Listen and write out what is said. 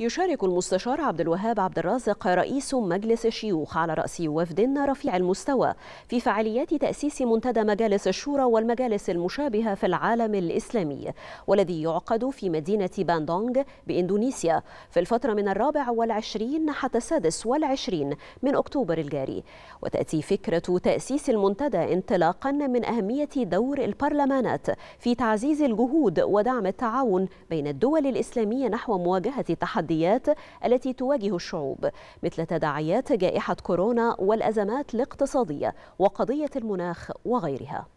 يشارك المستشار عبد الوهاب عبد الرازق رئيس مجلس الشيوخ على رأس وفد رفيع المستوى في فعاليات تأسيس منتدى مجالس الشورى والمجالس المشابهة في العالم الإسلامي والذي يعقد في مدينة باندونغ بإندونيسيا في الفترة من الرابع والعشرين حتى السادس والعشرين من أكتوبر الجاري وتأتي فكرة تأسيس المنتدى انطلاقا من أهمية دور البرلمانات في تعزيز الجهود ودعم التعاون بين الدول الإسلامية نحو مواجهة التحديات التحديات التي تواجه الشعوب مثل تداعيات جائحة كورونا والأزمات الاقتصادية وقضية المناخ وغيرها